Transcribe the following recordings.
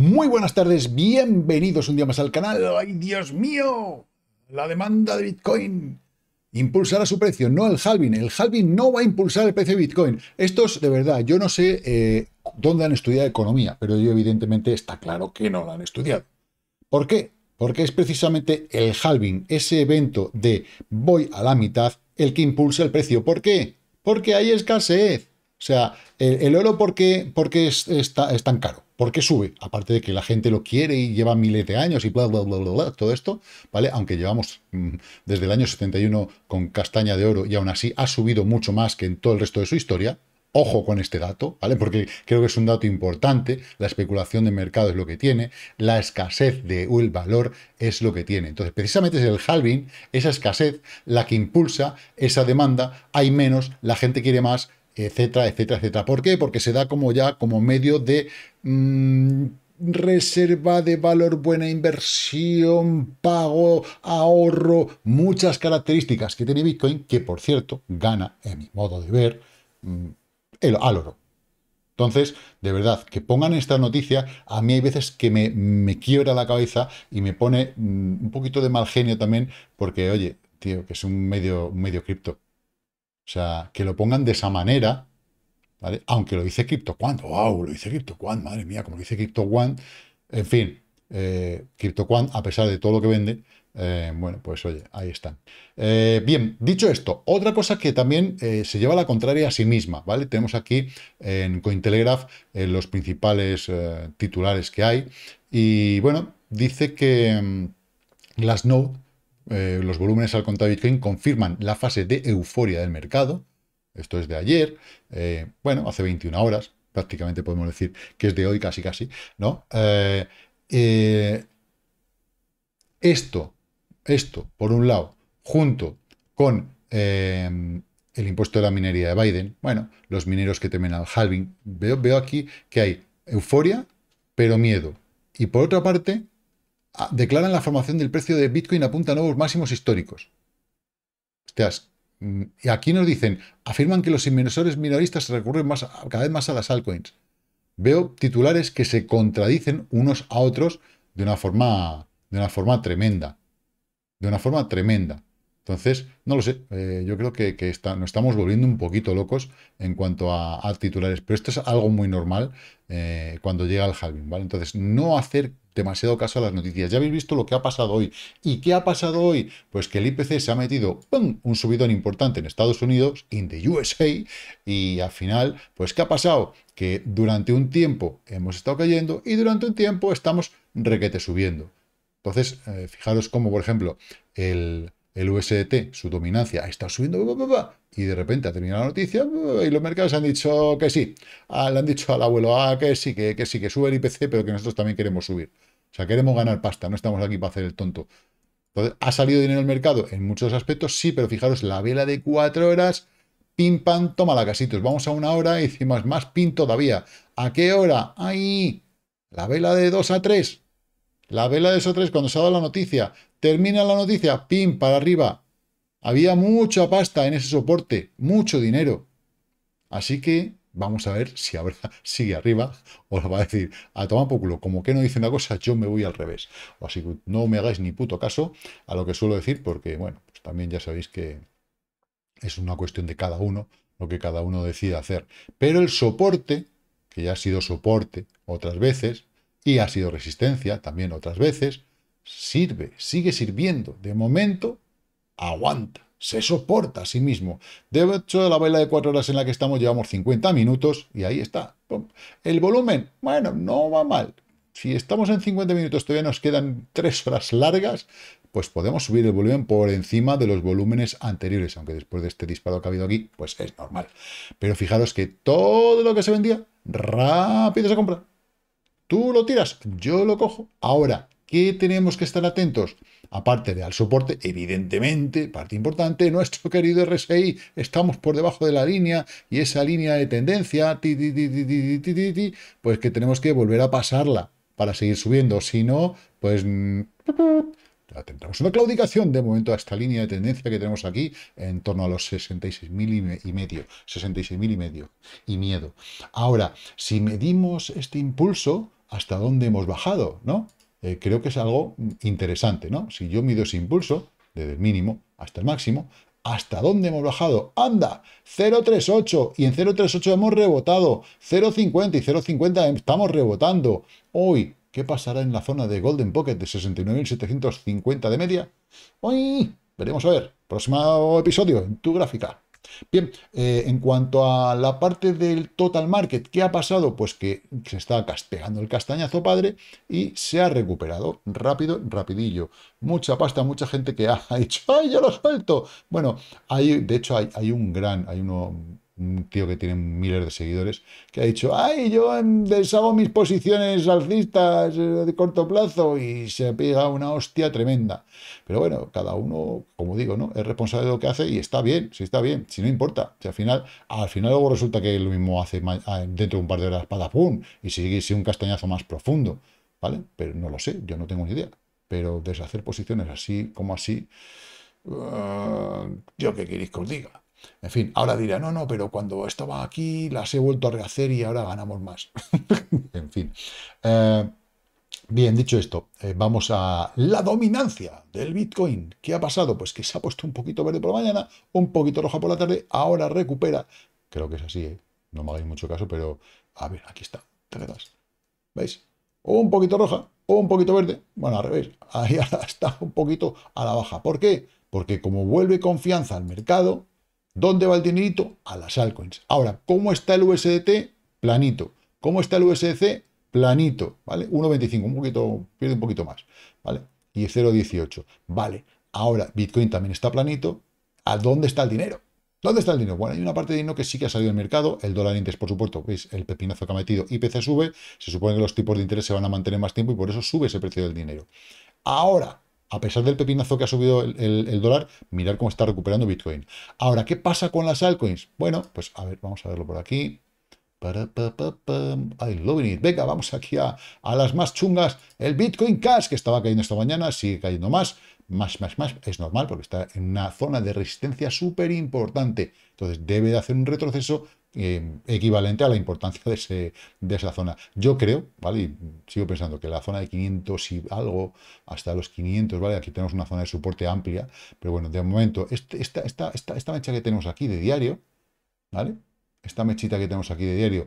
Muy buenas tardes, bienvenidos un día más al canal. ¡Ay, Dios mío! La demanda de Bitcoin impulsará su precio, no el halving. El halving no va a impulsar el precio de Bitcoin. Estos, de verdad, yo no sé eh, dónde han estudiado economía, pero yo evidentemente está claro que no lo han estudiado. ¿Por qué? Porque es precisamente el halving, ese evento de voy a la mitad, el que impulsa el precio. ¿Por qué? Porque hay escasez. O sea, el, oro, ¿por qué, porque es tan caro? ¿Por qué sube? Aparte de que la gente lo quiere y lleva miles de años y bla, bla, bla, bla, bla todo esto, ¿vale? Aunque llevamos mm, desde el año 71 con castaña de oro y aún así ha subido mucho más que en todo el resto de su historia, Ojo con este dato, ¿vale? Porque creo que es un dato importante. La especulación de mercado es lo que tiene, la escasez de el valor es lo que tiene. Entonces, precisamente es el halving, esa escasez, la que impulsa esa demanda. Hay menos, la gente quiere más, etcétera, etcétera, etcétera. ¿Por qué? Porque se da como ya como medio de Mm, reserva de valor, buena inversión, pago, ahorro, muchas características que tiene Bitcoin, que por cierto gana, en mi modo de ver, mm, el, al oro. Entonces, de verdad, que pongan esta noticia, a mí hay veces que me, me quiebra la cabeza y me pone mm, un poquito de mal genio también, porque oye, tío, que es un medio, un medio cripto. O sea, que lo pongan de esa manera, aunque lo dice CryptoQuant, wow, lo dice CryptoQuant, madre mía, como lo dice CryptoQuant, en fin, eh, CryptoQuant, a pesar de todo lo que vende, eh, bueno, pues oye, ahí están. Eh, bien, dicho esto, otra cosa que también eh, se lleva a la contraria a sí misma, ¿vale? Tenemos aquí en Cointelegraph los principales titulares que hay. Y bueno, dice que mm, las Node, los volúmenes al contado Bitcoin confirman la fase de euforia del mercado. Esto es de ayer, eh, bueno, hace 21 horas, prácticamente podemos decir que es de hoy casi casi, ¿no? Eh, eh, esto, esto, por un lado, junto con el impuesto de la minería de Biden, bueno, los mineros que temen al halving, veo, veo aquí que hay euforia, pero miedo. Y por otra parte, ah, declaran la formación del precio de Bitcoin apunta a nuevos máximos históricos. Hostias, Mm, y aquí nos dicen, afirman que los inversores minoristas recurren más, cada vez más a las altcoins. Veo titulares que se contradicen unos a otros de una forma, de una forma tremenda. De una forma tremenda. Entonces, no lo sé, eh, yo creo que, nos estamos volviendo un poquito locos en cuanto a, titulares, pero esto es algo muy normal eh, cuando llega el halving, ¿vale? Entonces, no hacer demasiado caso a las noticias. Ya habéis visto lo que ha pasado hoy. ¿Y qué ha pasado hoy? Pues que el IPC se ha metido ¡pum! un subidón importante en Estados Unidos, in the USA, y al final, pues ¿qué ha pasado? Que durante un tiempo hemos estado cayendo y durante un tiempo estamos requete subiendo. Entonces, eh, fijaros cómo, por ejemplo, el, el USDT, su dominancia, ha estado subiendo, y de repente ha terminado la noticia y los mercados han dicho que sí, ah, le han dicho al abuelo ah, que sí, que sí, que sube el IPC, pero que nosotros también queremos subir. O sea, queremos ganar pasta, no estamos aquí para hacer el tonto. Entonces, ¿ha salido dinero el mercado? En muchos aspectos sí, pero fijaros, la vela de cuatro horas, pim, pam, toma la casita. Vamos a una hora y decimos más pin todavía. ¿A qué hora? ¡Ay! La vela de dos a tres. La vela de dos a tres cuando se ha dado la noticia. Termina la noticia, pim, para arriba. Había mucha pasta en ese soporte, mucho dinero. Así que Vamos a ver si habrá, sigue arriba o va a decir, a ah, tomar culo, como que no dice una cosa, yo me voy al revés. O así que no me hagáis ni puto caso a lo que suelo decir, porque bueno, pues también ya sabéis que es una cuestión de cada uno, lo que cada uno decida hacer. Pero el soporte, que ya ha sido soporte otras veces, y ha sido resistencia también otras veces, sirve, sigue sirviendo. De momento, aguanta se soporta a sí mismo. De hecho, la baila de cuatro horas en la que estamos llevamos 50 minutos y ahí está. El volumen, bueno, no va mal. Si estamos en 50 minutos, todavía nos quedan tres horas largas, pues podemos subir el volumen por encima de los volúmenes anteriores, aunque después de este disparo que ha habido aquí, pues es normal. Pero fijaros que todo lo que se vendía, rápido se compra. Tú lo tiras, yo lo cojo. Ahora, ¿Qué tenemos que estar atentos? Aparte del soporte, evidentemente, parte importante, nuestro querido RSI, estamos por debajo de la línea y esa línea de tendencia, pues que tenemos que volver a pasarla para seguir subiendo. Si no, pues mm, tendremos una claudicación de momento a esta línea de tendencia que tenemos aquí en torno a los 66.000 y, y medio, 66.000 y medio y miedo. Ahora, si medimos este impulso, ¿hasta dónde hemos bajado? ¿No? Eh, creo que es algo interesante, ¿no? Si yo mido ese impulso, desde el mínimo hasta el máximo, ¿hasta dónde hemos bajado? ¡Anda! 0,38 y en 0,38 hemos rebotado. 0,50 y 0,50 estamos rebotando. Hoy, ¿qué pasará en la zona de Golden Pocket de 69.750 de media? ¡Uy! veremos a ver. Próximo episodio en tu gráfica. Bien, eh, en cuanto a la parte del total market, ¿qué ha pasado? Pues que se está casteando el castañazo padre y se ha recuperado rápido, rapidillo. Mucha pasta, mucha gente que ha, dicho, ¡ay, yo lo suelto! Bueno, hay, de hecho hay, hay un gran, hay uno un tío que tiene miles de seguidores, que ha dicho, ay, yo em, deshago mis posiciones alcistas eh, de corto plazo y se pega una hostia tremenda. Pero bueno, cada uno, como digo, ¿no? Es responsable de lo que hace y está bien, si está bien, si no importa. Si al final, al final luego resulta que lo mismo hace ah, dentro de un par de horas, para ¡pum! Y sigue si un castañazo más profundo, ¿vale? Pero no lo sé, yo no tengo ni idea. Pero deshacer posiciones así como así, ah, yo qué queréis que os diga. En fin, ahora dirá, no, no, pero cuando estaba aquí las he vuelto a rehacer y ahora ganamos más. en fin. Eh, bien, dicho esto, eh, vamos a la dominancia del Bitcoin. ¿Qué ha pasado? Pues que se ha puesto un poquito verde por la mañana, un poquito roja por la tarde, ahora recupera. Creo que es así, ¿eh? no me hagáis mucho caso, pero a ver, aquí está. ¿Veis? O un poquito roja, o un poquito verde. Bueno, al revés, ahí está un poquito a la baja. ¿Por qué? Porque como vuelve confianza al mercado, ¿Dónde va el dinerito? A las altcoins. Ahora, ¿cómo está el USDT? Planito. ¿Cómo está el USDC? Planito, ¿vale? 1.25, un poquito, pierde un poquito más, ¿vale? Y 0.18, ¿vale? Ahora, Bitcoin también está planito. ¿A dónde está el dinero? ¿Dónde está el dinero? Bueno, hay una parte de dinero que sí que ha salido del mercado. El dólar interés, por supuesto, veis el pepinazo que ha metido. IPC sube. Se supone que los tipos de interés se van a mantener más tiempo y por eso sube ese precio del dinero. Ahora, a pesar del pepinazo que ha subido el, dólar, mirar cómo está recuperando Bitcoin. Ahora, ¿qué pasa con las altcoins? Bueno, pues a ver, vamos a verlo por aquí. I love it. Venga, vamos aquí a, a, las más chungas. El Bitcoin Cash, que estaba cayendo esta mañana, sigue cayendo más. Más, más, más. Es normal porque está en una zona de resistencia súper importante. Entonces debe de hacer un retroceso eh, equivalente a la importancia de, ese, de, esa zona. Yo creo, ¿vale? sigo pensando que la zona de 500 y algo, hasta los 500, ¿vale? Aquí tenemos una zona de soporte amplia, pero bueno, de momento, este, esta, esta, mecha que tenemos aquí de diario, ¿vale? esta mechita que tenemos aquí de diario,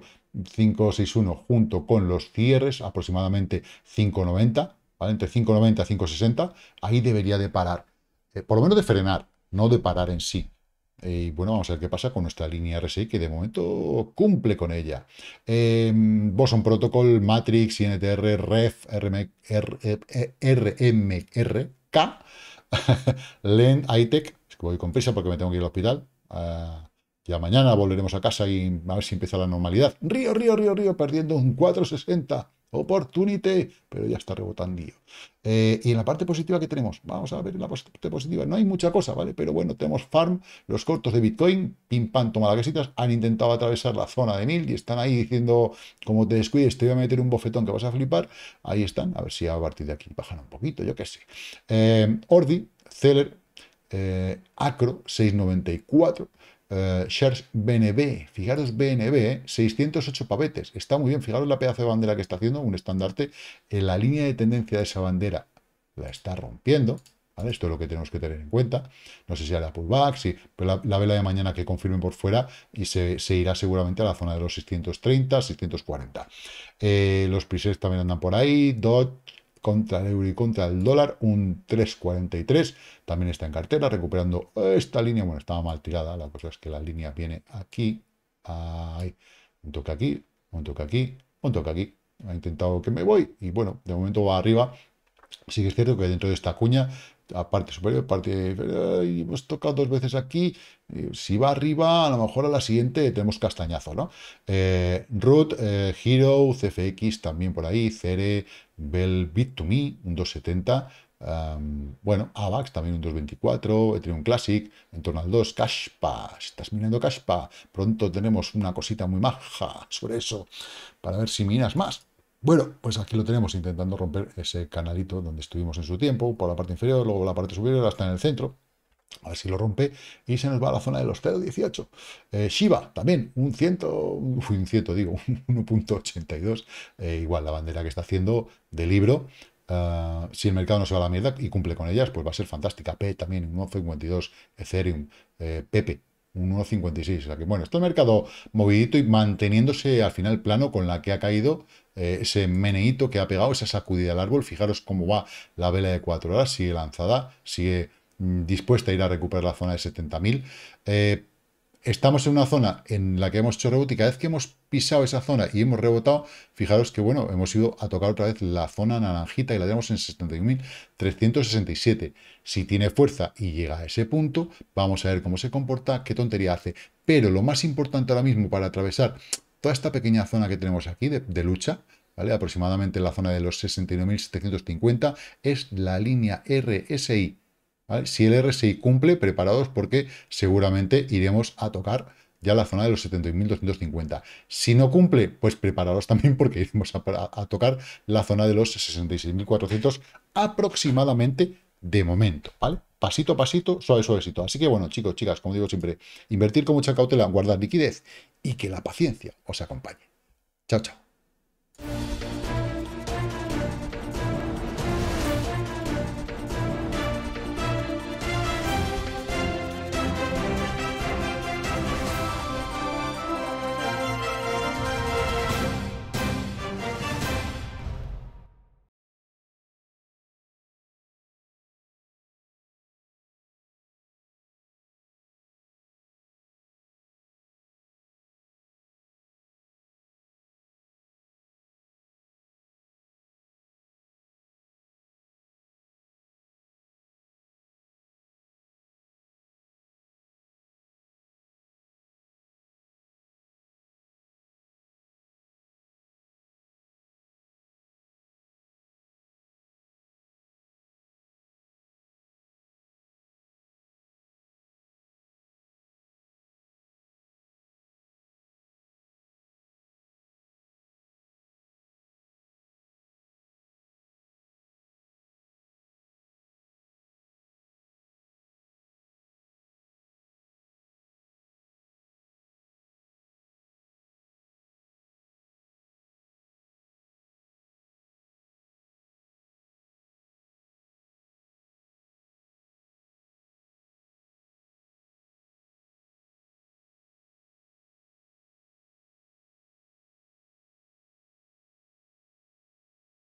561 junto con los cierres, aproximadamente 590, ¿vale? entre 590 y 560, ahí debería de parar, eh, por lo menos de frenar, no de parar en sí. Y bueno, vamos a ver qué pasa con nuestra línea RSI, que de momento cumple con ella. Em, Boson Protocol, Matrix, INTR, REF, RMRK, eh, eh, LEN, ITEC. Es que voy con prisa porque me tengo que ir al hospital. Ah, ya mañana volveremos a casa y a ver si empieza la normalidad. Río, río, río, río, perdiendo un 460. Opportunity, pero ya está rebotando. Eh, y en la parte positiva que tenemos, vamos a ver la parte positiva, no hay mucha cosa, ¿vale? Pero bueno, tenemos farm, los cortos de Bitcoin, pim pam, toma las han intentado atravesar la zona de 1000 y están ahí diciendo, como te descuides, te voy a meter un bofetón que vas a flipar, ahí están, a ver si a partir de aquí bajan un poquito, yo qué sé. Eh, Ordi, Zeller, eh, Acro, 694. Eh, shares BNB, fijaros BNB, 608 ¿eh? pavetes, está muy bien, fijaros la pedazo de bandera que está haciendo, un estandarte, en la línea de tendencia de esa bandera la está rompiendo, Esto es lo que tenemos que tener en cuenta, no sé si hará pullback, si pero la, vela de mañana que confirmen por fuera y se, irá seguramente a la zona de los 630, 640. Eh, los prices también andan por ahí, Dodge, contra el euro y contra el dólar, un 3,43, también está en cartera, recuperando esta línea, bueno, estaba mal tirada, la cosa es que la línea viene aquí, ahí, un toque aquí, un toque aquí, un toque aquí, ha intentado que me voy, y bueno, de momento va arriba, sí que es cierto que dentro de esta cuña a parte superior, parte y hemos tocado dos veces aquí, si va arriba, a lo mejor a la siguiente tenemos castañazo, ¿no? Eh, root, eh, Hero, CFX también por ahí, Cere, Bell, Bit2Me, un 270, bueno, AVAX también un 224, Ethereum Classic, en torno al 2, Cashpa, si estás minando Cashpa, pronto tenemos una cosita muy maja sobre eso, para ver si minas más. Bueno, pues aquí lo tenemos intentando romper ese canalito donde estuvimos en su tiempo, por la parte inferior, luego la parte superior, hasta en el centro. A ver si lo rompe y se nos va a la zona de los 0.18. Eh, Shiba también, un ciento, un ciento digo, 1.82. Eh, igual la bandera que está haciendo de libro. Ah, si el mercado no se va a la mierda y cumple con ellas, pues va a ser fantástica. P también, un Ethereum, eh, Pepe, un 1,56. O sea que, bueno, está el mercado movidito y manteniéndose al final plano con la que ha caído eh, ese meneíto que ha pegado, esa sacudida al árbol. Fijaros cómo va la vela de 4 horas, sigue lanzada, sigue mm, dispuesta a ir a recuperar la zona de 70.000 estamos en una zona en la que hemos hecho rebote y cada vez que hemos pisado esa zona y hemos rebotado, fijaros que bueno, hemos ido a tocar otra vez la zona naranjita y la tenemos en 61.367. Si tiene fuerza y llega a ese punto, vamos a ver cómo se comporta, qué tontería hace. Pero lo más importante ahora mismo para atravesar toda esta pequeña zona que tenemos aquí de, lucha, ¿vale? aproximadamente en la zona de los 61.750, es la línea RSI si el RSI cumple, preparados porque seguramente iremos a tocar ya la zona de los 70.250. Si no cumple, pues preparados también porque iremos a, tocar la zona de los 66.400 aproximadamente de momento, ¿vale? Pasito a pasito, suave, suavecito. Así que bueno, chicos, chicas, como digo siempre, invertir con mucha cautela, guardar liquidez y que la paciencia os acompañe. Chao, chao.